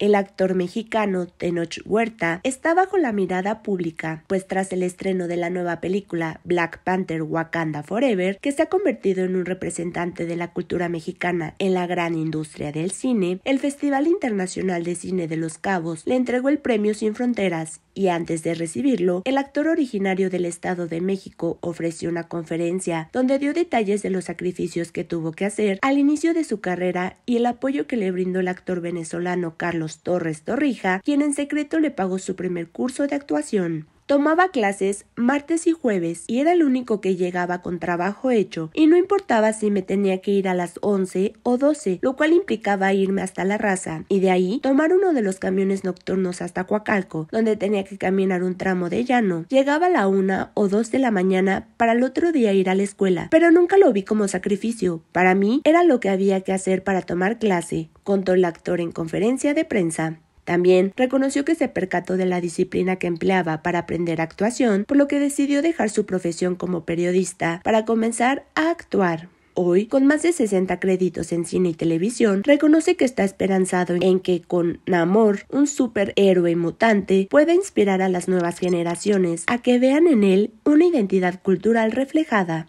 El actor mexicano Tenoch Huerta está bajo la mirada pública, pues tras el estreno de la nueva película Black Panther Wakanda Forever, que se ha convertido en un representante de la cultura mexicana en la gran industria del cine, el Festival Internacional de Cine de Los Cabos le entregó el Premio Sin Fronteras y antes de recibirlo, el actor originario del Estado de México ofreció una conferencia donde dio detalles de los sacrificios que tuvo que hacer al inicio de su carrera y el apoyo que le brindó el actor venezolano Carlos Torres Torrija, quien en secreto le pagó su primer curso de actuación. Tomaba clases martes y jueves y era el único que llegaba con trabajo hecho y no importaba si me tenía que ir a las 11 o 12, lo cual implicaba irme hasta la raza y de ahí tomar uno de los camiones nocturnos hasta Cuacalco, donde tenía que caminar un tramo de llano. Llegaba a la una o dos de la mañana para el otro día ir a la escuela, pero nunca lo vi como sacrificio. Para mí era lo que había que hacer para tomar clase, contó el actor en conferencia de prensa. También reconoció que se percató de la disciplina que empleaba para aprender actuación, por lo que decidió dejar su profesión como periodista para comenzar a actuar. Hoy, con más de 60 créditos en cine y televisión, reconoce que está esperanzado en que con Namor, un superhéroe mutante, pueda inspirar a las nuevas generaciones a que vean en él una identidad cultural reflejada.